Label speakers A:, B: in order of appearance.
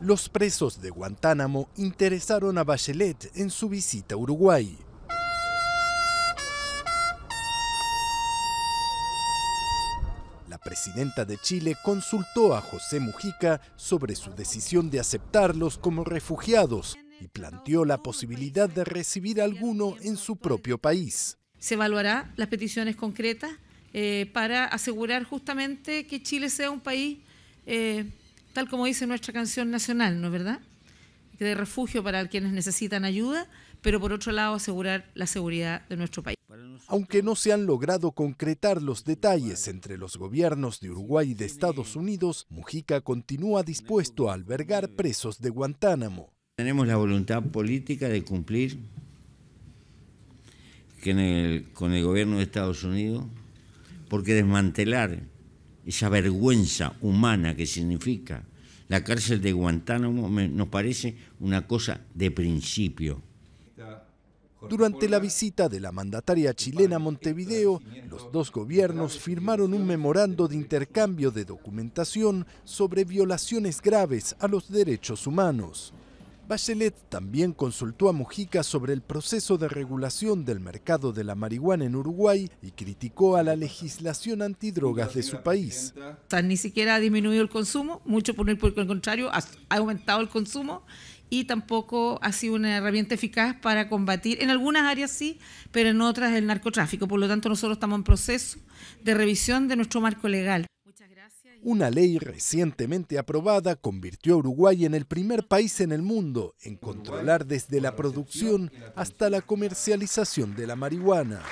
A: Los presos de Guantánamo interesaron a Bachelet en su visita a Uruguay. La presidenta de Chile consultó a José Mujica sobre su decisión de aceptarlos como refugiados y planteó la posibilidad de recibir alguno en su propio país.
B: Se evaluará las peticiones concretas eh, para asegurar justamente que Chile sea un país eh, tal como dice nuestra canción nacional, ¿no es verdad? Que de refugio para quienes necesitan ayuda, pero por otro lado asegurar la seguridad de nuestro país.
A: Aunque no se han logrado concretar los detalles entre los gobiernos de Uruguay y de Estados Unidos, Mujica continúa dispuesto a albergar presos de Guantánamo.
C: Tenemos la voluntad política de cumplir con el gobierno de Estados Unidos, porque desmantelar esa vergüenza humana que significa la cárcel de Guantánamo, nos parece una cosa de principio.
A: Durante la visita de la mandataria chilena a Montevideo, los dos gobiernos firmaron un memorando de intercambio de documentación sobre violaciones graves a los derechos humanos. Bachelet también consultó a Mujica sobre el proceso de regulación del mercado de la marihuana en Uruguay y criticó a la legislación antidrogas de su país.
B: ni siquiera ha disminuido el consumo, mucho por el contrario, ha aumentado el consumo y tampoco ha sido una herramienta eficaz para combatir, en algunas áreas sí, pero en otras el narcotráfico. Por lo tanto, nosotros estamos en proceso de revisión de nuestro marco legal.
A: Una ley recientemente aprobada convirtió a Uruguay en el primer país en el mundo en controlar desde la producción hasta la comercialización de la marihuana.